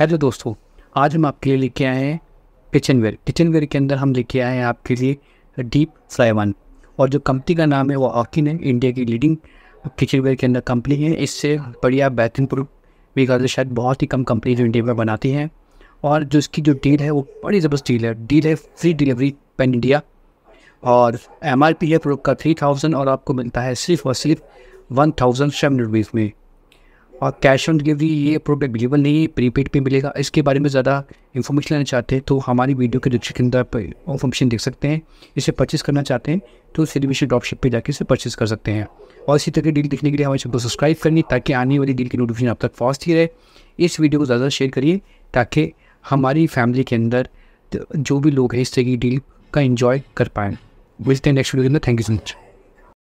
hello दोस्तों आज हम आपके लिए लेके आए हैं किचनवेयर किचनवेयर के अंदर हम लेके आए हैं आपके लिए डीप साइवान और जो कंपनी का नाम है वो ऑकिन है इंडिया की लीडिंग किचनवेयर के अंदर कंपनी है इससे बढ़िया बेहतरीन प्रोडक्ट कर शायद बहुत ही कम कंपनी जो इंडिया में बनाती हैं और जो इसकी जो डील है वो बड़ी ज़बरदस्त डील है डील है फ्री डिलीवरी पेन इंडिया और एम है प्रोडक्ट का थ्री थाउजेंड और आपको मिलता है सिर्फ और सिर्फ वन थाउजेंड सेवन रुपीज़ में और कैश ऑन डिलीवरी ये प्रोडक्ट अवेलेबल नहीं है प्रीपेड पे मिलेगा इसके बारे में ज़्यादा इन्फॉर्मेशन लेना चाहते हैं तो हमारी वीडियो के डिस्क्रिप्शन के अंदर आप इन्फॉर्मेशन देख सकते हैं इसे परचेस करना चाहते हैं तो सिलिवेशन ड्रॉपशिप पर जाकर इसे परचेस कर सकते हैं और इसी तरह की डील देखने के लिए हमारे चैनल को सब्सक्राइब करनी ताकि आने वाली डील की नोटिफिकेशन आप तक फास्ट ही रहे इस वीडियो को ज़्यादा शेयर करिए ताकि हमारी फैमिली के अंदर जो भी लोग हैं इस तरह की डील का इन्जॉय कर पाएँ मिलते हैं नेक्स्ट वीडियो के अंदर थैंक यू सो मच